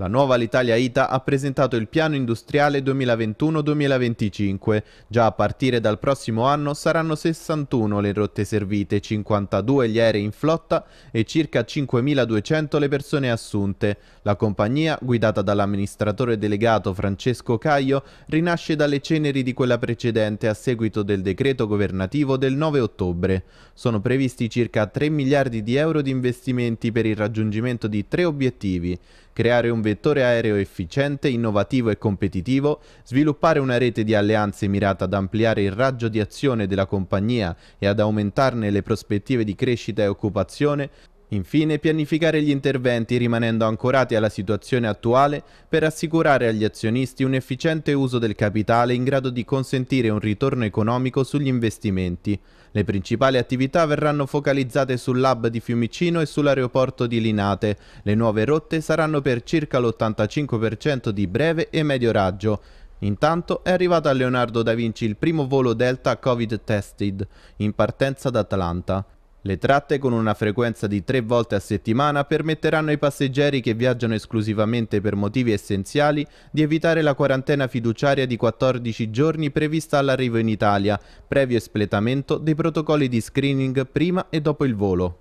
La nuova Litalia Ita ha presentato il piano industriale 2021-2025. Già a partire dal prossimo anno saranno 61 le rotte servite, 52 gli aerei in flotta e circa 5.200 le persone assunte. La compagnia, guidata dall'amministratore delegato Francesco Caio, rinasce dalle ceneri di quella precedente a seguito del decreto governativo del 9 ottobre. Sono previsti circa 3 miliardi di euro di investimenti per il raggiungimento di tre obiettivi. Creare un vettore aereo efficiente, innovativo e competitivo, sviluppare una rete di alleanze mirata ad ampliare il raggio di azione della compagnia e ad aumentarne le prospettive di crescita e occupazione, Infine, pianificare gli interventi rimanendo ancorati alla situazione attuale per assicurare agli azionisti un efficiente uso del capitale in grado di consentire un ritorno economico sugli investimenti. Le principali attività verranno focalizzate sull'hub di Fiumicino e sull'aeroporto di Linate. Le nuove rotte saranno per circa l'85% di breve e medio raggio. Intanto è arrivato a Leonardo da Vinci il primo volo Delta Covid Tested, in partenza da Atlanta. Le tratte con una frequenza di tre volte a settimana permetteranno ai passeggeri che viaggiano esclusivamente per motivi essenziali di evitare la quarantena fiduciaria di 14 giorni prevista all'arrivo in Italia, previo espletamento dei protocolli di screening prima e dopo il volo.